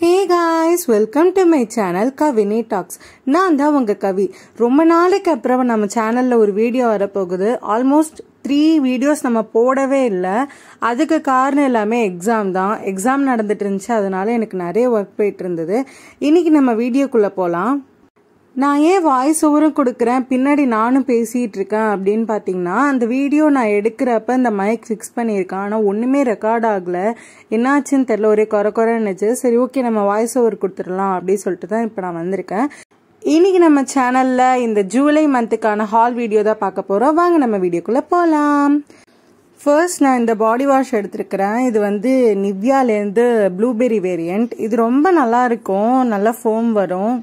hey guys welcome to my channel Kavini talks நான் தான் உங்கள் கவி ரொம்ப நாளைக்கு அப்புறம் நம்ம சேனலில் ஒரு வீடியோ வரப்போகுது ஆல்மோஸ்ட் த்ரீ வீடியோஸ் நம்ம போடவே இல்லை அதுக்கு காரணம் எல்லாமே எக்ஸாம் தான் எக்ஸாம் நடந்துட்டு இருந்துச்சு அதனால எனக்கு நிறைய ஒர்க் போயிட்டு இருந்தது இன்னைக்கு நம்ம வீடியோக்குள்ளே போகலாம் நான் ஏன் வாய்ஸ் ஓவரும் கொடுக்குறேன் பின்னாடி நானும் பேசிகிட்டு இருக்கேன் அப்படின்னு பார்த்தீங்கன்னா அந்த வீடியோ நான் எடுக்கிறப்ப இந்த மைக் ஃபிக்ஸ் பண்ணியிருக்கேன் ஆனால் ஒன்றுமே ரெக்கார்ட் ஆகலை என்னாச்சுன்னு தெரில ஒரே குறை குறைன்னுச்சு சரி ஓகே நம்ம வாய்ஸ் ஓவர் கொடுத்துடலாம் அப்படின்னு சொல்லிட்டு தான் இப்போ நான் வந்திருக்கேன் இன்றைக்கி நம்ம சேனலில் இந்த ஜூலை மந்த்துக்கான ஹால் வீடியோ தான் பார்க்க போகிறோம் வாங்க நம்ம வீடியோக்குள்ளே போகலாம் ஃபர்ஸ்ட் நான் இந்த பாடி வாஷ் எடுத்திருக்கிறேன் இது வந்து நிவ்யாலேருந்து ப்ளூபெரி வேரியண்ட் இது ரொம்ப நல்லா இருக்கும் நல்லா ஃபோம் வரும்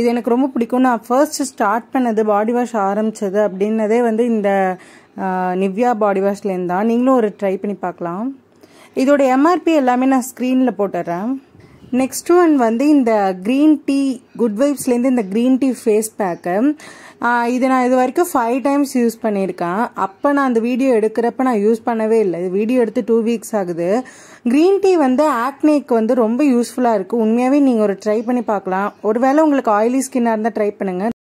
இது எனக்கு ரொம்ப பிடிக்கும் நான் ஃபர்ஸ்ட் ஸ்டார்ட் பண்ணது பாடி வாஷ் ஆரம்பித்தது அப்படின்னதே வந்து இந்த நிவ்யா பாடி வாஷ்லேருந்து தான் நீங்களும் ஒரு ட்ரை பண்ணி பார்க்கலாம் இதோட எம்ஆர்பி எல்லாமே நான் ஸ்க்ரீனில் போட்டுடுறேன் நெக்ஸ்ட் ஒன் வந்து இந்த க்ரீன் டீ குட் வைப்ஸ்லேருந்து இந்த க்ரீன் டீ ஃபேஸ் பேக்கு இது நான் இது வரைக்கும் ஃபைவ் டைம்ஸ் யூஸ் பண்ணியிருக்கேன் அப்போ நான் அந்த வீடியோ எடுக்கிறப்ப நான் யூஸ் பண்ணவே இல்லை வீடியோ எடுத்து டூ வீக்ஸ் ஆகுது க்ரீன் டீ வந்து ஆக்னேக்கு வந்து ரொம்ப யூஸ்ஃபுல்லாக இருக்குது உண்மையாகவே நீங்கள் ஒரு ட்ரை பண்ணி பார்க்கலாம் ஒருவேளை உங்களுக்கு ஆயிலி ஸ்கின்னாக இருந்தால் ட்ரை பண்ணுங்கள்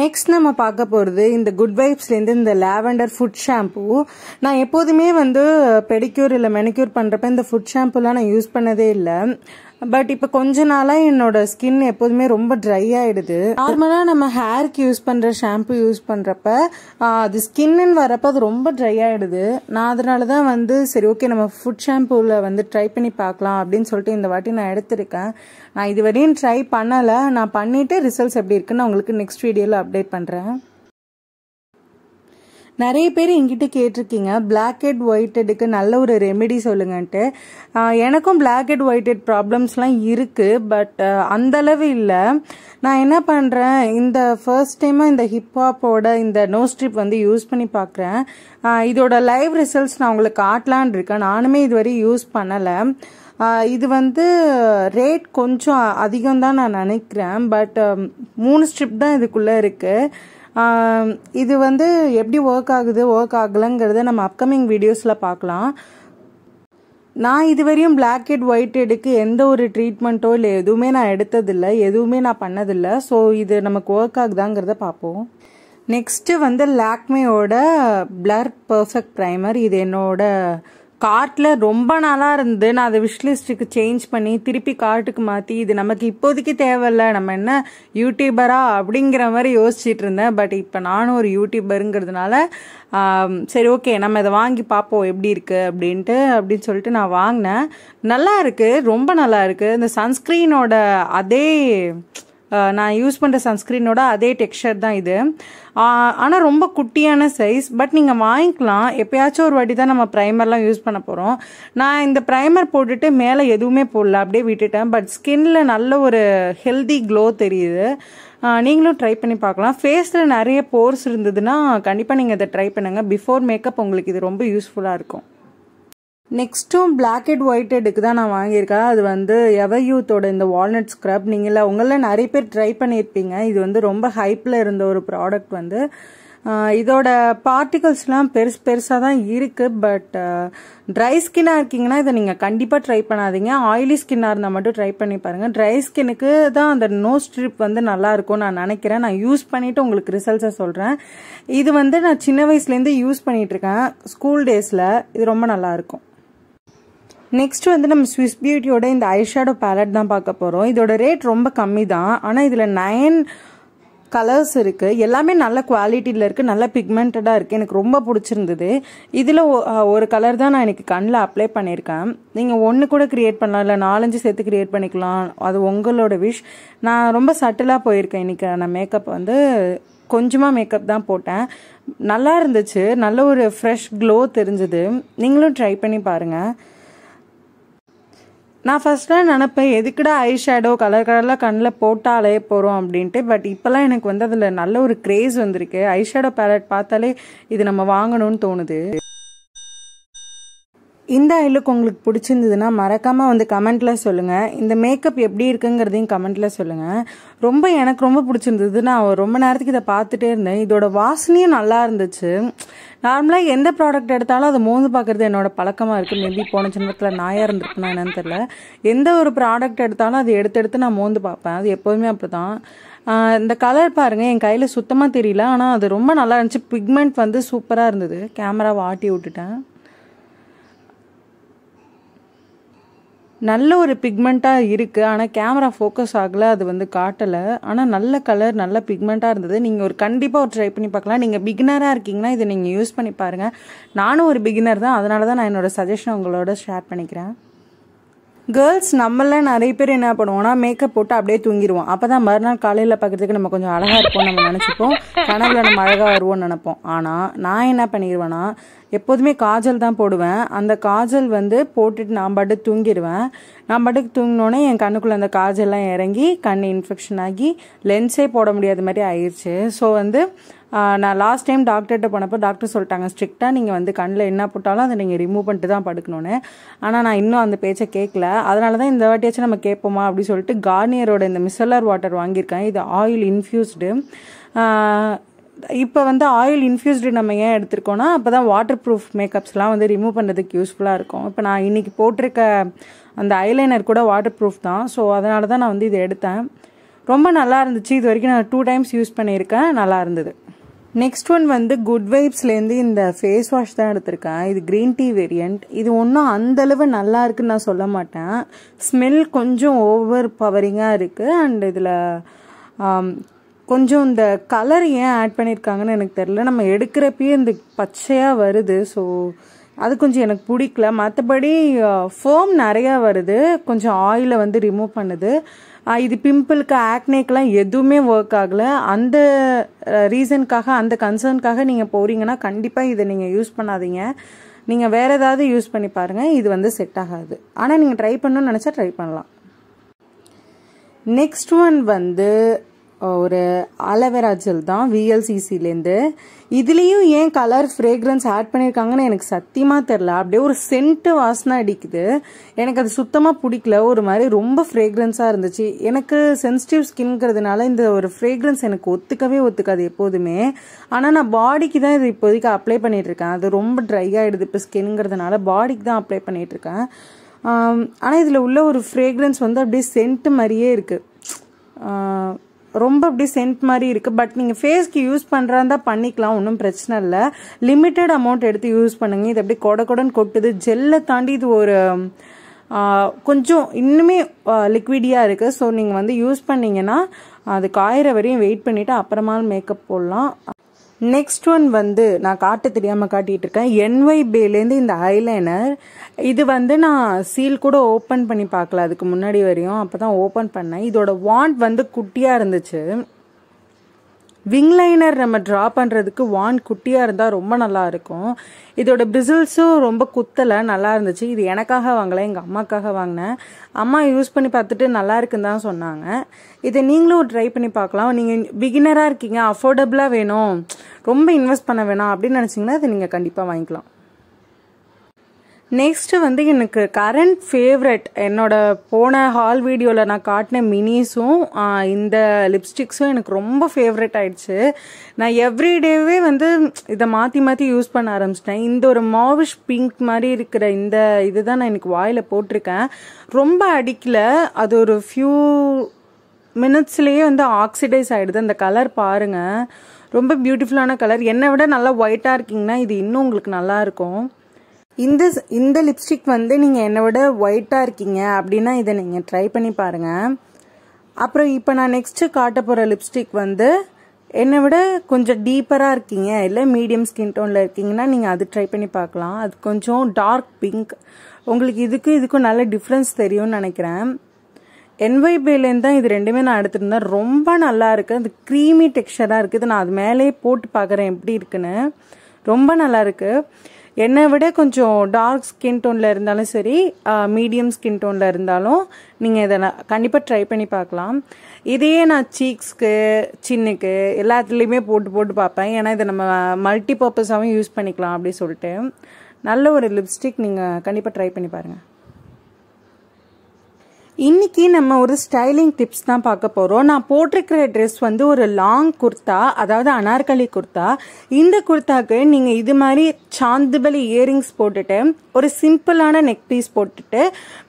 நெக்ஸ்ட் நம்ம பார்க்க போகிறது இந்த குட் வைப்ஸ்லேருந்து இந்த லாவெண்டர் ஃபுட் ஷாம்பூ நான் எப்போதுமே வந்து பெடிக்யூர் இல்லை மெனிக்யூர் பண்ணுறப்ப இந்த ஃபுட் ஷாம்புலாம் நான் யூஸ் பண்ணதே இல்லை பட் இப்போ கொஞ்ச நாளாக என்னோட ஸ்கின் எப்போதுமே ரொம்ப ட்ரை ஆயிடுது நார்மலாக நம்ம ஹேருக்கு யூஸ் பண்ணுற ஷாம்பு யூஸ் பண்ணுறப்ப அது ஸ்கின்னு வரப்போ அது ரொம்ப ட்ரை ஆயிடுது நான் அதனாலதான் தான் வந்து சரி ஓகே நம்ம ஃபுட் ஷாம்புல வந்து ட்ரை பண்ணி பார்க்கலாம் அப்படின்னு சொல்லிட்டு இந்த வாட்டி நான் எடுத்திருக்கேன் நான் இதுவரையும் ட்ரை பண்ணலை நான் பண்ணிவிட்டு ரிசல்ட்ஸ் எப்படி இருக்குன்னு உங்களுக்கு நெக்ஸ்ட் வீடியோல அப்டேட் பண்ணுறேன் நிறைய பேர் எங்கிட்ட கேட்டிருக்கீங்க பிளாக் ஹெட் ஒயிட் ஹெட்டுக்கு நல்ல ஒரு ரெமெடி சொல்லுங்கன்ட்டு எனக்கும் பிளாக் ஹெட் ஒயிட் ஹெட் ப்ராப்ளம்ஸ்லாம் இருக்குது பட் அந்தளவு இல்லை நான் என்ன பண்ணுறேன் இந்த ஃபர்ஸ்ட் டைமாக இந்த ஹிப்ஹாப்போட இந்த நோ ஸ்ட்ரிப் வந்து யூஸ் பண்ணி பார்க்குறேன் இதோட லைவ் ரிசல்ட்ஸ் நான் உங்களுக்கு காட்டலான் இருக்கேன் நானுமே இதுவரை யூஸ் பண்ணலை இது வந்து ரேட் கொஞ்சம் அதிகம் தான் நான் நினைக்கிறேன் பட் மூணு ஸ்ட்ரிப் தான் இதுக்குள்ளே இருக்குது இது வந்து எப்படி ஒர்க் ஆகுது ஒர்க் ஆகலைங்கிறத நம்ம அப்கமிங் வீடியோஸில் பார்க்கலாம் நான் இதுவரையும் பிளாக் ஹெட் ஒயிட் ஹெடுக்கு எந்த ஒரு ட்ரீட்மெண்ட்டோ இல்லை எதுவுமே நான் எடுத்ததில்லை எதுவுமே நான் பண்ணதில்லை ஸோ இது நமக்கு ஒர்க் ஆகுதாங்கிறத பார்ப்போம் நெக்ஸ்ட்டு வந்து லாக்மேயோட பிளர் பர்ஃபெக்ட் ப்ரைமர் இது என்னோட கார்ட்டில் ரொம்ப நாளாக இருந்து நான் அதை விஷ்லிஸ்ட்டுக்கு சேஞ்ச் பண்ணி திருப்பி கார்ட்டுக்கு மாற்றி இது நமக்கு இப்போதைக்கு தேவையில்ல நம்ம என்ன யூடியூபரா அப்படிங்கிற மாதிரி யோசிச்சுட்டு இருந்தேன் பட் இப்போ நானும் ஒரு யூடியூபருங்கிறதுனால சரி ஓகே நம்ம இதை வாங்கி பார்ப்போம் எப்படி இருக்குது அப்படின்ட்டு அப்படின்னு சொல்லிட்டு நான் வாங்கினேன் நல்லா இருக்குது ரொம்ப நல்லா இருக்குது இந்த சன்ஸ்க்ரீனோட அதே நான் யூஸ் பண்ணுற சன்ஸ்க்ரீனோட அதே டெக்ஸ்டர் தான் இது ஆனால் ரொம்ப குட்டியான சைஸ் பட் நீங்கள் வாங்கிக்கலாம் எப்போயாச்சும் ஒரு வாட்டி தான் நம்ம ப்ரைமர்லாம் யூஸ் பண்ண போகிறோம் நான் இந்த ப்ரைமர் போட்டுட்டு மேலே எதுவுமே போடல அப்படியே விட்டுட்டேன் பட் ஸ்கின்ல நல்ல ஒரு ஹெல்தி க்ளோ தெரியுது நீங்களும் ட்ரை பண்ணி பார்க்கலாம் ஃபேஸில் நிறைய போர்ஸ் இருந்ததுன்னா கண்டிப்பாக நீங்கள் அதை ட்ரை பண்ணுங்கள் பிஃபோர் மேக்கப் உங்களுக்கு இது ரொம்ப யூஸ்ஃபுல்லாக இருக்கும் நெக்ஸ்ட்டும் பிளாக் அண்ட் ஒயிட் ஹெட்டுக்கு தான் நான் வாங்கியிருக்கேன் அது வந்து எவர் யூத்தோட இந்த வால்நட் ஸ்க்ரப் நீங்கள் உங்களில் நிறைய பேர் ட்ரை பண்ணியிருப்பீங்க இது வந்து ரொம்ப ஹைப்பில் இருந்த ஒரு ப்ராடக்ட் வந்து இதோட பார்ட்டிகல்ஸ்லாம் பெருசு பெருசாக தான் இருக்குது பட் ட்ரை ஸ்கின்னாக இருக்கீங்கன்னா இதை நீங்கள் கண்டிப்பாக ட்ரை பண்ணாதீங்க ஆயிலி ஸ்கின்னாக இருந்தால் மட்டும் ட்ரை பண்ணி பாருங்கள் ட்ரை ஸ்கின்னுக்கு தான் அந்த நோ ஸ்ட்ரிப் வந்து நல்லாயிருக்கும் நான் நினைக்கிறேன் நான் யூஸ் பண்ணிவிட்டு உங்களுக்கு ரிசல்ட்ஸை சொல்கிறேன் இது வந்து நான் சின்ன வயசுலேருந்து யூஸ் பண்ணிகிட்ருக்கேன் ஸ்கூல் டேஸில் இது ரொம்ப நல்லாயிருக்கும் நெக்ஸ்ட் வந்து நம்ம ஸ்விஸ் பியூட்டியோட இந்த ஐஷேடோ பேலட் தான் பார்க்க போகிறோம் இதோட ரேட் ரொம்ப கம்மி தான் ஆனால் இதில் நைன் கலர்ஸ் இருக்குது எல்லாமே நல்ல குவாலிட்டியில் இருக்குது நல்ல பிக்மெண்டடாக இருக்குது எனக்கு ரொம்ப பிடிச்சிருந்தது இதில் ஒரு கலர் தான் நான் எனக்கு கண்ணில் அப்ளை பண்ணியிருக்கேன் நீங்கள் ஒன்று கூட க்ரியேட் பண்ணலாம் இல்லை நாலஞ்சு சேர்த்து க்ரியேட் பண்ணிக்கலாம் அது உங்களோட விஷ் நான் ரொம்ப சட்டிலாக போயிருக்கேன் இன்றைக்கி நான் மேக்கப் வந்து கொஞ்சமாக மேக்கப் தான் போட்டேன் நல்லா இருந்துச்சு நல்ல ஒரு ஃப்ரெஷ் க்ளோ தெரிஞ்சது நீங்களும் ட்ரை பண்ணி பாருங்கள் நான் ஃபஸ்ட்டாக நினப்பேன் எதுக்குடா ஐ ஷேடோ கலர் கலரில் கண்ணில் போட்டாலே போகிறோம் அப்படின்ட்டு பட் இப்போல்லாம் எனக்கு வந்து அதில் நல்ல ஒரு க்ரேஸ் வந்திருக்கு ஐ ஷேடோ பேலட் பார்த்தாலே இது நம்ம வாங்கணும்னு தோணுது இந்த லுக் உங்களுக்கு பிடிச்சிருந்ததுன்னா மறக்காமல் வந்து கமெண்ட்டில் சொல்லுங்கள் இந்த மேக்கப் எப்படி இருக்குங்கிறதையும் கமெண்ட்டில் சொல்லுங்கள் ரொம்ப எனக்கு ரொம்ப பிடிச்சிருந்தது நான் ரொம்ப நேரத்துக்கு இதை பார்த்துட்டே இருந்தேன் இதோட வாசனையும் நல்லா இருந்துச்சு நார்மலாக எந்த ப்ராடக்ட் எடுத்தாலும் அதை மோந்து பார்க்குறது என்னோட பழக்கமாக இருக்குது மேபி போன சின்னத்தில் நாயாக நான் என்னன்னு தெரில எந்த ஒரு ப்ராடக்ட் எடுத்தாலும் அதை எடுத்து எடுத்து நான் மோந்து பார்ப்பேன் அது எப்போதுமே அப்படி தான் இந்த கலர் பாருங்கள் என் கையில் சுத்தமாக தெரியல ஆனால் அது ரொம்ப நல்லா இருந்துச்சு பிக்மெண்ட் வந்து சூப்பராக இருந்தது கேமரா ஆட்டி விட்டுட்டேன் நல்ல ஒரு பிக்மெண்ட்டாக இருக்குது ஆனால் கேமரா ஃபோக்கஸ் ஆகலை அது வந்து காட்டலை ஆனால் நல்ல கலர் நல்ல பிக்மெண்ட்டாக இருந்தது நீங்கள் ஒரு கண்டிப்பாக ஒரு ட்ரை பண்ணி பார்க்கலாம் நீங்கள் பிகினராக இருக்கீங்கன்னா இதை நீங்கள் யூஸ் பண்ணி பாருங்கள் நானும் ஒரு பிகினர் தான் அதனால தான் நான் என்னோடய சஜஷன் உங்களோட ஷேர் பண்ணிக்கிறேன் கேர்ள்ஸ் நம்மள நிறைய பேர் என்ன பண்ணுவோம்னா மேக்கப் போட்டு அப்படியே தூங்கிடுவோம் அப்போ தான் மறுநாள் காலையில் பார்க்கறதுக்கு நம்ம கொஞ்சம் அழகாக இருப்போம் நம்ம நினச்சிப்போம் கனவுல நம்ம அழகாக வருவோம்னு நினைப்போம் ஆனால் நான் என்ன பண்ணிடுவேன்னா எப்போதுமே காஜல் தான் போடுவேன் அந்த காஜல் வந்து போட்டுட்டு நான் பாட்டுக்கு தூங்கிடுவேன் நான் பாட்டுக்கு தூங்கினோடனே என் கண்ணுக்குள்ளே அந்த காஜல்லாம் இறங்கி கண் இன்ஃபெக்ஷன் ஆகி லென்ஸே போட முடியாத மாதிரி ஆயிடுச்சு ஸோ வந்து நான் லாஸ்ட் டைம் டாக்டர்கிட்ட போனப்போ டாக்டர் சொல்லிட்டாங்க ஸ்ட்ரிக்டாக நீங்கள் வந்து கண்ணில் என்ன போட்டாலும் அதை நீங்கள் ரிமூவ் பண்ணிட்டு தான் படுக்கணும்னு ஆனால் நான் இன்னும் அந்த பேச்சை கேட்கல அதனால தான் இந்த வாட்டியாச்சும் நம்ம கேட்போமா அப்படின்னு சொல்லிட்டு கார்னியரோட இந்த மிசலர் வாட்டர் வாங்கியிருக்கேன் இது ஆயில் இன்ஃப்யூஸ்டு இப்போ வந்து ஆயில் இன்ஃப்யூஸ்டு நம்ம ஏன் எடுத்திருக்கோம்னா அப்போ தான் வாட்டர் ப்ரூஃப் மேக்கப்ஸ்லாம் வந்து ரிமூவ் பண்ணுறதுக்கு யூஸ்ஃபுல்லாக இருக்கும் இப்போ நான் இன்றைக்கி போட்டிருக்க அந்த ஐலைனர் கூட வாட்டர் ப்ரூஃப் தான் ஸோ அதனால தான் நான் வந்து இதை எடுத்தேன் ரொம்ப நல்லா இருந்துச்சு இது வரைக்கும் நான் டூ டைம்ஸ் யூஸ் பண்ணியிருக்கேன் நல்லா இருந்தது நெக்ஸ்ட் ஒன் வந்து குட் வைப்ஸ்லேருந்து இந்த ஃபேஸ் வாஷ் தான் எடுத்திருக்கேன் இது க்ரீன் டீ வேரியண்ட் இது ஒன்றும் அந்தளவு நல்லா இருக்குன்னு நான் சொல்ல மாட்டேன் ஸ்மெல் கொஞ்சம் ஓவர் பவரிங்காக இருக்குது அண்ட் இதில் கொஞ்சம் இந்த கலர் ஏன் ஆட் பண்ணியிருக்காங்கன்னு எனக்கு தெரில நம்ம எடுக்கிறப்பயே இந்த பச்சையாக வருது ஸோ அது கொஞ்சம் எனக்கு பிடிக்கல மற்றபடி ஃபோம் uh, நிறையா வருது கொஞ்சம் ஆயிலை வந்து ரிமூவ் பண்ணுது இது பிம்பிளுக்கு ஆக்னேக்கெலாம் எதுவுமே ஒர்க் ஆகலை அந்த ரீசனுக்காக அந்த கன்சர்னுக்காக நீங்கள் போகிறீங்கன்னா கண்டிப்பாக இதை நீங்கள் யூஸ் பண்ணாதீங்க நீங்கள் வேறு ஏதாவது யூஸ் பண்ணி பாருங்கள் இது வந்து செட் ஆகாது ஆனால் நீங்கள் ட்ரை பண்ணணும்னு நினச்சா ட்ரை பண்ணலாம் நெக்ஸ்ட் ஒன் வந்து ஒரு அலோவேரா ஜெல் தான் விஎல்சிசிலேருந்து இதுலேயும் ஏன் கலர் ஃப்ரேக்ரன்ஸ் ஆட் பண்ணியிருக்காங்கன்னு எனக்கு சத்தியமாக தெரில அப்படியே ஒரு சென்ட்டு வாசனை அடிக்குது எனக்கு அது சுத்தமாக பிடிக்கல ஒரு மாதிரி ரொம்ப ஃப்ரேக்ரன்ஸாக இருந்துச்சு எனக்கு சென்சிட்டிவ் ஸ்கின்ங்கிறதுனால இந்த ஒரு ஃப்ரேக்ரன்ஸ் எனக்கு ஒத்துக்கவே ஒத்துக்காது எப்போதுமே ஆனால் நான் பாடிக்கு தான் இது இப்போதைக்கு அப்ளை பண்ணிகிட்ருக்கேன் அது ரொம்ப ட்ரை ஆகிடுது இப்போ ஸ்கின்ங்கிறதுனால பாடிக்கு தான் அப்ளை பண்ணிகிட்ருக்கேன் ஆனால் இதில் உள்ள ஒரு ஃப்ரேக்ரன்ஸ் வந்து அப்படியே சென்ட்டு மாதிரியே இருக்குது ரொம்ப அப்படி சென்ட் மாதிரி இருக்குது பட் நீங்கள் ஃபேஸ்க்கு யூஸ் பண்ணுறாந்தா பண்ணிக்கலாம் ஒன்றும் பிரச்சனை இல்லை லிமிட்டட் அமௌண்ட் எடுத்து யூஸ் பண்ணுங்கள் இது அப்படி கொடை கொடன்னு கொட்டுது ஜெல்லை தாண்டி இது ஒரு கொஞ்சம் இன்னுமே லிக்விடியாக இருக்குது ஸோ நீங்கள் வந்து யூஸ் பண்ணிங்கன்னா அது காயிற வரையும் வெயிட் பண்ணிவிட்டு அப்புறமா மேக்கப் போடலாம் நெக்ஸ்ட் ஒன் வந்து நான் காட்ட தெரியாமல் காட்டிகிட்டு இருக்கேன் என்ஒய் இந்த ஐலைனர் இது வந்து நான் சீல் கூட ஓப்பன் பண்ணி பார்க்கல அதுக்கு முன்னாடி வரையும் அப்போ தான் ஓப்பன் பண்ணேன் இதோட வாண்ட் வந்து குட்டியாக இருந்துச்சு விங் லைனர் நம்ம ட்ரா பண்ணுறதுக்கு வான் குட்டியாக இருந்தால் ரொம்ப நல்லா இருக்கும் இதோட பிரிசில்ஸும் ரொம்ப குத்தலை நல்லா இருந்துச்சு இது எனக்காக வாங்கலை எங்கள் அம்மாக்காக வாங்கினேன் அம்மா யூஸ் பண்ணி பார்த்துட்டு நல்லா இருக்குன்னு தான் சொன்னாங்க இதை நீங்களும் ட்ரை பண்ணி பார்க்கலாம் நீங்கள் பிகினராக இருக்கீங்க அஃபோர்டபுளாக வேணும் ரொம்ப இன்வெஸ்ட் பண்ண வேணாம் அப்படின்னு நினச்சிங்கன்னா இதை நீங்கள் கண்டிப்பாக வாங்கிக்கலாம் நெக்ஸ்ட்டு வந்து எனக்கு கரண்ட் ஃபேவரட் என்னோட போன ஹால் வீடியோவில் நான் காட்டின மினிஸும் இந்த லிப்ஸ்டிக்ஸும் எனக்கு ரொம்ப ஃபேவரட் ஆயிடுச்சு நான் எவ்ரிடேவே வந்து இதை மாற்றி மாற்றி யூஸ் பண்ண ஆரம்பிச்சிட்டேன் இந்த ஒரு மாவிஷ் பிங்க் மாதிரி இருக்கிற இந்த இதுதான் நான் எனக்கு வாயில் போட்டிருக்கேன் ரொம்ப அடிக்கல அது ஒரு ஃபியூ மினிட்ஸ்லேயே வந்து ஆக்சிடைஸ் ஆகிடுது அந்த கலர் பாருங்கள் ரொம்ப பியூட்டிஃபுல்லான கலர் என்னை விட நல்லா ஒயிட்டாக இருக்கீங்கன்னா இது இன்னும் உங்களுக்கு நல்லாயிருக்கும் இந்த இந்த லிப்ஸ்டிக் வந்து நீங்கள் என்னை விட ஒயிட்டாக இருக்கீங்க அப்படின்னா இதை நீங்கள் ட்ரை பண்ணி பாருங்கள் அப்புறம் இப்போ நான் நெக்ஸ்ட்டு காட்ட போகிற லிப்ஸ்டிக் வந்து என்னை விட கொஞ்சம் டீப்பராக இருக்கீங்க இல்லை மீடியம் ஸ்கின் டோனில் இருக்கீங்கன்னா நீங்கள் அது ட்ரை பண்ணி பார்க்கலாம் அது கொஞ்சம் டார்க் பிங்க் உங்களுக்கு இதுக்கும் இதுக்கும் நல்ல டிஃப்ரென்ஸ் தெரியும்னு நினைக்கிறேன் என்வை பேலேருந்து தான் இது ரெண்டுமே நான் எடுத்துருந்தேன் ரொம்ப நல்லா இருக்குது அந்த க்ரீமி டெக்ஸ்டராக இருக்குது நான் அது மேலேயே போட்டு பார்க்குறேன் எப்படி இருக்குன்னு ரொம்ப நல்லா இருக்குது என்னை விட கொஞ்சம் டார்க் ஸ்கின் டோனில் இருந்தாலும் சரி மீடியம் ஸ்கின் டோனில் இருந்தாலும் நீங்கள் இதை நான் கண்டிப்பாக ட்ரை பண்ணி பார்க்கலாம் இதையே நான் சீக்ஸ்க்கு சின்னுக்கு எல்லாத்துலேயுமே போட்டு போட்டு பார்ப்பேன் ஏன்னா இதை நம்ம மல்டி பர்பஸாகவும் யூஸ் பண்ணிக்கலாம் அப்படி சொல்லிட்டு நல்ல ஒரு லிப்ஸ்டிக் நீங்கள் கண்டிப்பாக ட்ரை பண்ணி பாருங்கள் இன்றைக்கி நம்ம ஒரு ஸ்டைலிங் டிப்ஸ் தான் பார்க்க போகிறோம் நான் போட்டிருக்கிற ட்ரெஸ் வந்து ஒரு லாங் குர்த்தா அதாவது அனார்கலி குர்த்தா இந்த குர்த்தாக்கு நீங்கள் இது மாதிரி சாந்துபலி இயரிங்ஸ் போட்டுட்டு ஒரு சிம்பிளான நெக் பீஸ் போட்டுட்டு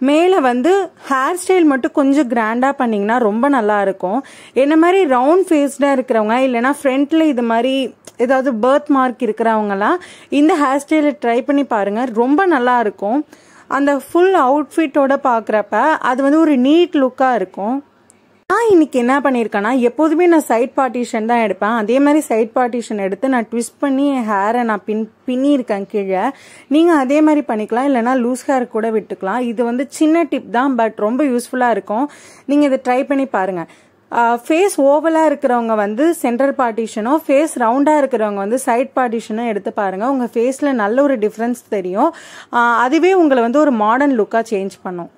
மேலே வந்து ஹேர் ஸ்டைல் மட்டும் கொஞ்சம் கிராண்டாக பண்ணிங்கன்னா ரொம்ப நல்லா இருக்கும் என்ன மாதிரி ரவுண்ட் ஃபேஸ்டாக இருக்கிறவங்க இல்லைனா ஃப்ரண்ட்டில் இது மாதிரி ஏதாவது பர்த் மார்க் இருக்கிறவங்களாம் இந்த ஹேர் ஸ்டைலை ட்ரை பண்ணி பாருங்கள் ரொம்ப நல்லாயிருக்கும் அந்த ஃபுல் அவுட்ஃபிட்டோட பார்க்குறப்ப அது வந்து ஒரு நீட் லுக்காக இருக்கும் நான் இன்னைக்கு என்ன பண்ணியிருக்கேன்னா எப்போதுமே நான் சைட் பார்ட்டிஷன் தான் எடுப்பேன் அதே மாதிரி சைட் பார்ட்டிஷன் எடுத்து நான் ட்விஸ்ட் பண்ணி ஹேரை நான் பின் பின்னியிருக்கேன் கீழே நீங்கள் அதே மாதிரி பண்ணிக்கலாம் இல்லைனா லூஸ் ஹேர் கூட விட்டுக்கலாம் இது வந்து சின்ன டிப் தான் பட் ரொம்ப யூஸ்ஃபுல்லாக இருக்கும் நீங்கள் இதை ட்ரை பண்ணி பாருங்கள் ஃபேஸ் ஓவலாக இருக்கிறவங்க வந்து சென்டர் பார்ட்டிஷனும் ஃபேஸ் ரவுண்டாக இருக்கிறவங்க வந்து சைட் பார்ட்டிஷனும் எடுத்து பாருங்கள் உங்கள் ஃபேஸில் நல்ல ஒரு டிஃப்ரென்ஸ் தெரியும் அதுவே உங்களை வந்து ஒரு மாடர்ன் லுக்காக சேஞ்ச் பண்ணும்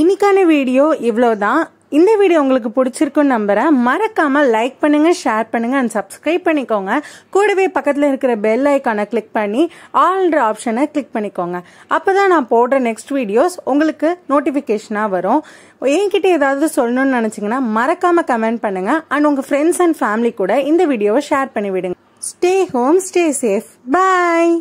இன்னைக்கான வீடியோ இவ்வளோ தான் இந்த வீடியோ உங்களுக்கு பிடிச்சிருக்குன்னு நம்புகிறேன் மறக்காமல் லைக் பண்ணுங்கள் ஷேர் பண்ணுங்கள் அண்ட் சப்ஸ்கிரைப் பண்ணிக்கோங்க கூடவே பக்கத்தில் இருக்கிற பெல் ஐக்கானை கிளிக் பண்ணி ஆல்ற ஆப்ஷனை கிளிக் பண்ணிக்கோங்க அப்போ தான் நான் போடுற நெக்ஸ்ட் வீடியோஸ் உங்களுக்கு நோட்டிஃபிகேஷனாக வரும் என்கிட்ட ஏதாவது சொல்லணும்னு நினச்சிங்கன்னா மறக்காமல் கமெண்ட் பண்ணுங்கள் அண்ட் உங்கள் ஃப்ரெண்ட்ஸ் அண்ட் ஃபேமிலி கூட இந்த வீடியோவை ஷேர் பண்ணி விடுங்க ஸ்டே ஹோம் ஸ்டே சேஃப் பாய்